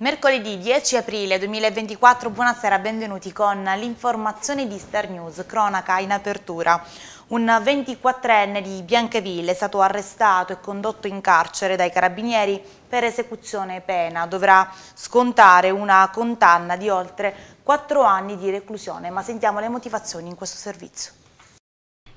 Mercoledì 10 aprile 2024, buonasera, benvenuti con l'informazione di Star News, cronaca in apertura. Un 24enne di Biancheville è stato arrestato e condotto in carcere dai carabinieri per esecuzione pena. Dovrà scontare una condanna di oltre 4 anni di reclusione, ma sentiamo le motivazioni in questo servizio.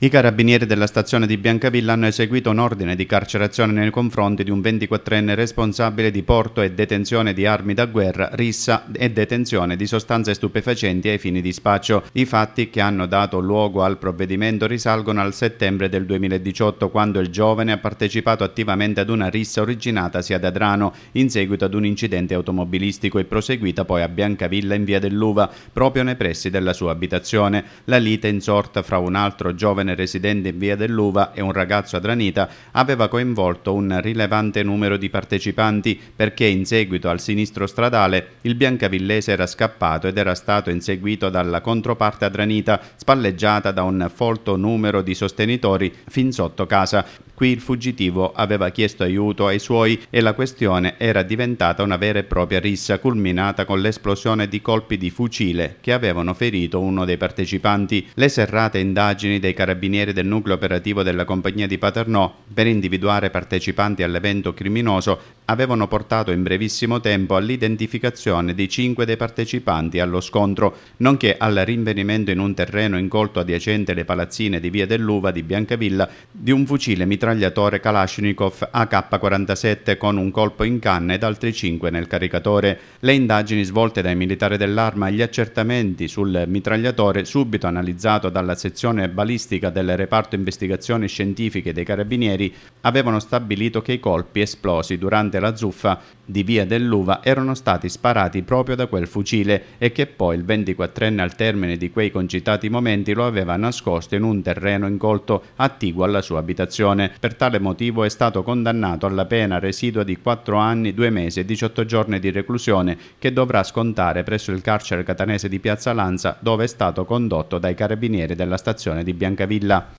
I carabinieri della stazione di Biancavilla hanno eseguito un ordine di carcerazione nei confronti di un 24enne responsabile di porto e detenzione di armi da guerra, rissa e detenzione di sostanze stupefacenti ai fini di spaccio. I fatti che hanno dato luogo al provvedimento risalgono al settembre del 2018 quando il giovane ha partecipato attivamente ad una rissa originatasi ad Adrano in seguito ad un incidente automobilistico e proseguita poi a Biancavilla in via dell'Uva, proprio nei pressi della sua abitazione. La lite insorta fra un altro giovane giovane residente in via dell'Uva e un ragazzo adranita, aveva coinvolto un rilevante numero di partecipanti perché in seguito al sinistro stradale il biancavillese era scappato ed era stato inseguito dalla controparte adranita spalleggiata da un folto numero di sostenitori fin sotto casa. Qui il fuggitivo aveva chiesto aiuto ai suoi e la questione era diventata una vera e propria rissa culminata con l'esplosione di colpi di fucile che avevano ferito uno dei partecipanti. Le serrate indagini dei carabinieri del nucleo operativo della compagnia di Paternò per individuare partecipanti all'evento criminoso avevano portato in brevissimo tempo all'identificazione di cinque dei partecipanti allo scontro, nonché al rinvenimento in un terreno incolto adiacente le palazzine di Via dell'Uva di Biancavilla di un fucile mitragliatore Kalashnikov AK-47 con un colpo in canna ed altri cinque nel caricatore. Le indagini svolte dai militari dell'arma e gli accertamenti sul mitragliatore subito analizzato dalla sezione balistica del reparto investigazioni scientifiche dei carabinieri avevano stabilito che i colpi esplosi durante la zuffa di Via dell'Uva erano stati sparati proprio da quel fucile e che poi il 24enne al termine di quei concitati momenti lo aveva nascosto in un terreno incolto attiguo alla sua abitazione. Per tale motivo è stato condannato alla pena residua di 4 anni, 2 mesi e 18 giorni di reclusione che dovrà scontare presso il carcere catanese di Piazza Lanza dove è stato condotto dai carabinieri della stazione di Biancavilla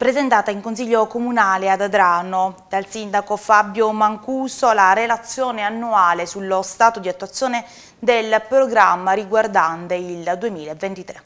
presentata in Consiglio Comunale ad Adrano. Dal sindaco Fabio Mancuso la relazione annuale sullo stato di attuazione del programma riguardante il 2023.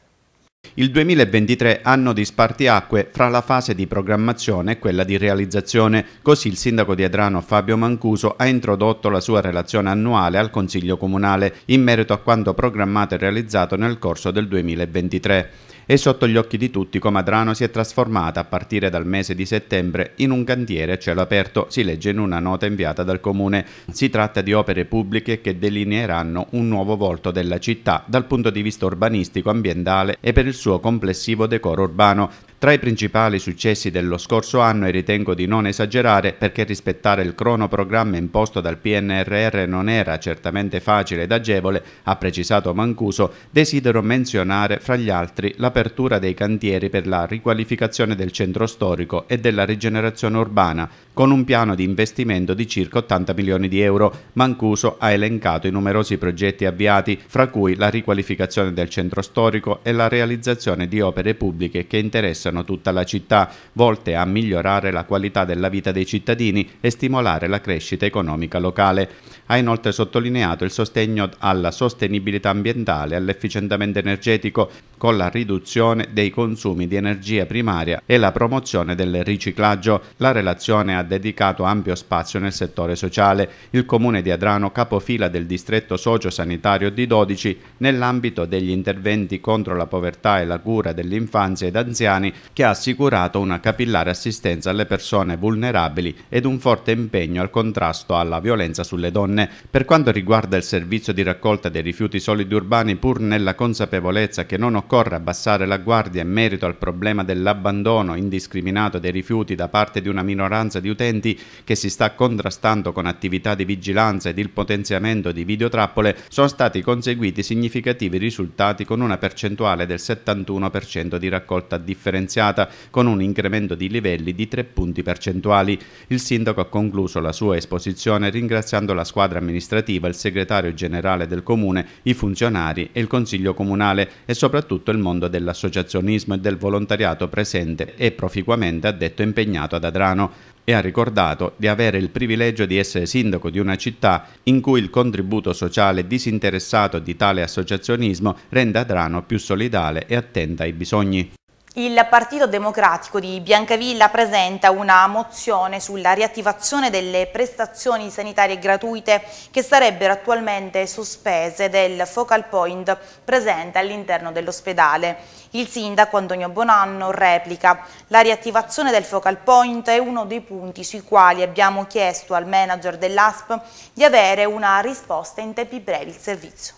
Il 2023 anno di spartiacque fra la fase di programmazione e quella di realizzazione, così il sindaco di Adrano Fabio Mancuso ha introdotto la sua relazione annuale al Consiglio Comunale in merito a quanto programmato e realizzato nel corso del 2023 e sotto gli occhi di tutti come Adrano si è trasformata a partire dal mese di settembre in un cantiere a cielo aperto, si legge in una nota inviata dal comune. Si tratta di opere pubbliche che delineeranno un nuovo volto della città dal punto di vista urbanistico, ambientale e per il suo complessivo decoro urbano. Tra i principali successi dello scorso anno e ritengo di non esagerare perché rispettare il cronoprogramma imposto dal PNRR non era certamente facile ed agevole, ha precisato Mancuso, desidero menzionare fra gli altri l'apertura dei cantieri per la riqualificazione del centro storico e della rigenerazione urbana, con un piano di investimento di circa 80 milioni di euro. Mancuso ha elencato i numerosi progetti avviati, fra cui la riqualificazione del centro storico e la realizzazione di opere pubbliche che interessano attraversano tutta la città, volte a migliorare la qualità della vita dei cittadini e stimolare la crescita economica locale. Ha inoltre sottolineato il sostegno alla sostenibilità ambientale, all'efficientamento energetico con la riduzione dei consumi di energia primaria e la promozione del riciclaggio. La relazione ha dedicato ampio spazio nel settore sociale. Il comune di Adrano capofila del distretto socio-sanitario di 12 nell'ambito degli interventi contro la povertà e la cura dell'infanzia ed anziani che ha assicurato una capillare assistenza alle persone vulnerabili ed un forte impegno al contrasto alla violenza sulle donne donne. Per quanto riguarda il servizio di raccolta dei rifiuti solidi urbani, pur nella consapevolezza che non occorre abbassare la guardia in merito al problema dell'abbandono indiscriminato dei rifiuti da parte di una minoranza di utenti che si sta contrastando con attività di vigilanza ed il potenziamento di videotrappole, sono stati conseguiti significativi risultati con una percentuale del 71% di raccolta differenziata, con un incremento di livelli di 3 punti percentuali. Il sindaco ha concluso la sua esposizione ringraziando la squadra squadra amministrativa, il segretario generale del comune, i funzionari e il consiglio comunale e soprattutto il mondo dell'associazionismo e del volontariato presente e proficuamente addetto impegnato ad Adrano e ha ricordato di avere il privilegio di essere sindaco di una città in cui il contributo sociale disinteressato di tale associazionismo rende Adrano più solidale e attenta ai bisogni. Il Partito Democratico di Biancavilla presenta una mozione sulla riattivazione delle prestazioni sanitarie gratuite che sarebbero attualmente sospese del focal point presente all'interno dell'ospedale. Il sindaco Antonio Bonanno replica la riattivazione del focal point è uno dei punti sui quali abbiamo chiesto al manager dell'ASP di avere una risposta in tempi brevi il servizio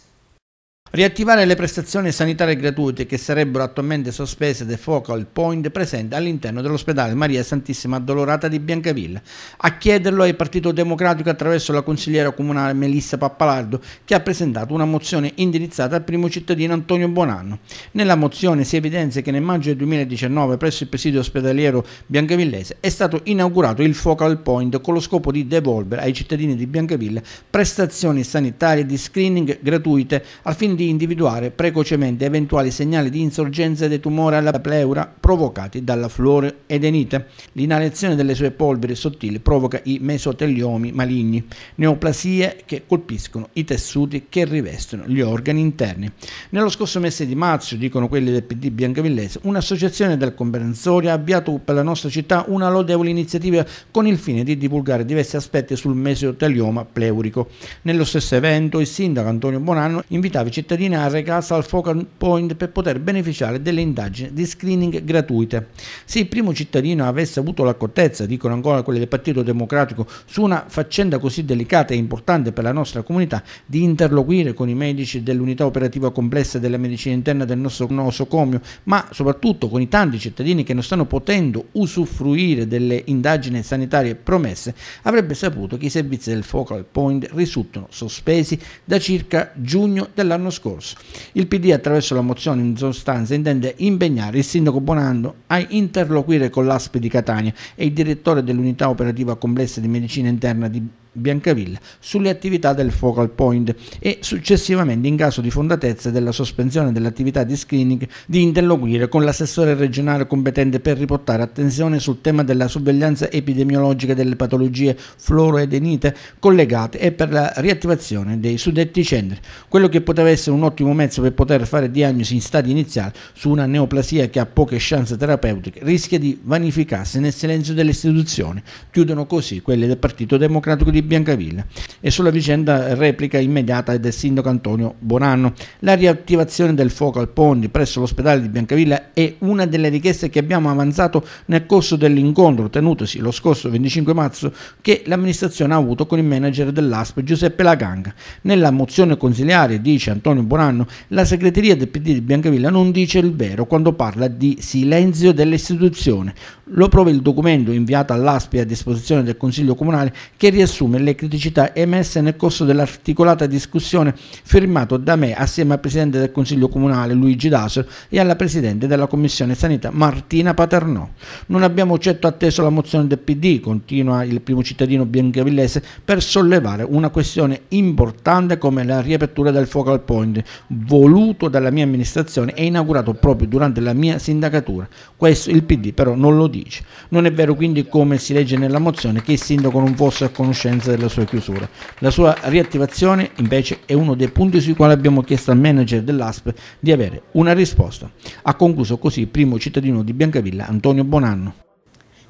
riattivare le prestazioni sanitarie gratuite che sarebbero attualmente sospese dai focal point presente all'interno dell'ospedale Maria Santissima Addolorata di Biancavilla. A chiederlo è il Partito Democratico attraverso la consigliera comunale Melissa Pappalardo che ha presentato una mozione indirizzata al primo cittadino Antonio Buonanno. Nella mozione si evidenzia che nel maggio del 2019 presso il presidio ospedaliero biancavillese è stato inaugurato il focal point con lo scopo di devolvere ai cittadini di Biancavilla prestazioni sanitarie di screening gratuite al fine di individuare precocemente eventuali segnali di insorgenza dei tumori alla pleura provocati dalla fluoroedenite. L'inalazione delle sue polveri sottili provoca i mesoteliomi maligni, neoplasie che colpiscono i tessuti che rivestono gli organi interni. Nello scorso mese di marzo, dicono quelli del PD Biancavillese, un'associazione del comprensorio ha avviato per la nostra città una lodevole iniziativa con il fine di divulgare diversi aspetti sul mesotelioma pleurico. Nello stesso evento il sindaco Antonio Bonanno invitava i cittadini cittadina cittadini ASECAS al focal point per poter beneficiare delle indagini di screening gratuite. Se il primo cittadino avesse avuto l'accortezza, dicono ancora quelli del Partito Democratico, su una faccenda così delicata e importante per la nostra comunità, di interloquire con i medici dell'unità operativa complessa della medicina interna del nostro nosocomio, ma soprattutto con i tanti cittadini che non stanno potendo usufruire delle indagini sanitarie promesse, avrebbe saputo che i servizi del focal point risultano sospesi da circa giugno dell'anno scorso scorso. Il PD attraverso la mozione in sostanza intende impegnare il sindaco Bonanno a interloquire con l'ASP di Catania e il direttore dell'unità operativa complessa di medicina interna di Biancavilla sulle attività del focal point e successivamente in caso di fondatezza della sospensione dell'attività di screening di interloquire con l'assessore regionale competente per riportare attenzione sul tema della sorveglianza epidemiologica delle patologie fluoroedenite collegate e per la riattivazione dei suddetti centri, quello che poteva essere un ottimo mezzo per poter fare diagnosi in stadi iniziali su una neoplasia che ha poche chance terapeutiche rischia di vanificarsi nel silenzio delle istituzioni. Chiudono così quelle del Partito Democratico di Biancavilla e sulla vicenda replica immediata del sindaco Antonio Bonanno. La riattivazione del fuoco al Pondi presso l'ospedale di Biancavilla è una delle richieste che abbiamo avanzato nel corso dell'incontro tenutosi lo scorso 25 marzo che l'amministrazione ha avuto con il manager dell'ASP Giuseppe Laganga. Nella mozione consiliare, dice Antonio Bonanno, la segreteria del PD di Biancavilla non dice il vero quando parla di silenzio dell'istituzione. Lo prova il documento inviato all'ASPI a disposizione del Consiglio Comunale che riassume alcune le criticità emesse nel corso dell'articolata discussione firmato da me assieme al Presidente del Consiglio Comunale Luigi Daser e alla Presidente della Commissione Sanità Martina Paternò. Non abbiamo certo atteso la mozione del PD, continua il primo cittadino biancavillese, per sollevare una questione importante come la riapertura del focal point, voluto dalla mia amministrazione e inaugurato proprio durante la mia sindacatura. Questo il PD però non lo dice. Non è vero quindi come si legge nella mozione che il sindaco non fosse a conoscenza conseguenza della sua chiusura. La sua riattivazione invece è uno dei punti sui quali abbiamo chiesto al manager dell'ASP di avere una risposta. Ha concluso così il primo cittadino di Biancavilla, Antonio Bonanno.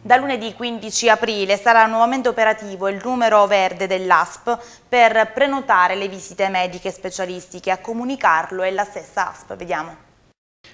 Da lunedì 15 aprile sarà nuovamente operativo il numero verde dell'ASP per prenotare le visite mediche specialistiche. A comunicarlo è la stessa ASP. Vediamo.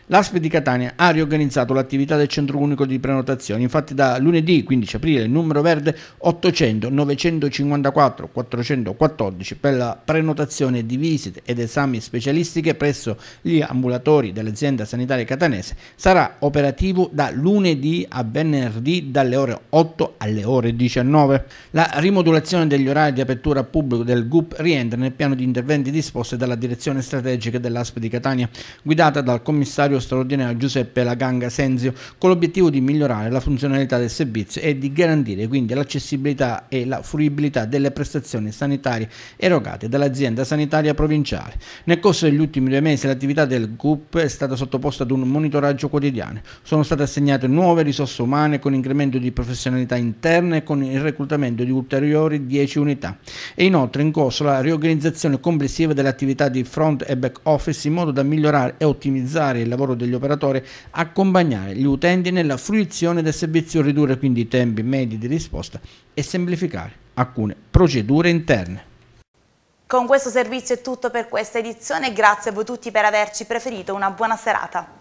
L'ASP di Catania ha riorganizzato l'attività del centro unico di prenotazione. infatti da lunedì 15 aprile il numero verde 800 954 414 per la prenotazione di visite ed esami specialistiche presso gli ambulatori dell'azienda sanitaria catanese sarà operativo da lunedì a venerdì dalle ore 8 alle ore 19. La rimodulazione degli orari di apertura al pubblico del GUP rientra nel piano di interventi disposti dalla direzione strategica dell'ASP di Catania, guidata dal commissario straordinario Giuseppe Laganga Senzio con l'obiettivo di migliorare la funzionalità del servizio e di garantire quindi l'accessibilità e la fruibilità delle prestazioni sanitarie erogate dall'azienda sanitaria provinciale. Nel corso degli ultimi due mesi l'attività del GUP è stata sottoposta ad un monitoraggio quotidiano. Sono state assegnate nuove risorse umane con incremento di professionalità interna e con il reclutamento di ulteriori 10 unità. E inoltre in corso la riorganizzazione complessiva dell'attività di front e back office in modo da migliorare e ottimizzare il lavoro lavoro degli operatori, accompagnare gli utenti nella fruizione del servizio, ridurre quindi i tempi medi di risposta e semplificare alcune procedure interne. Con questo servizio è tutto per questa edizione, grazie a voi tutti per averci preferito, una buona serata.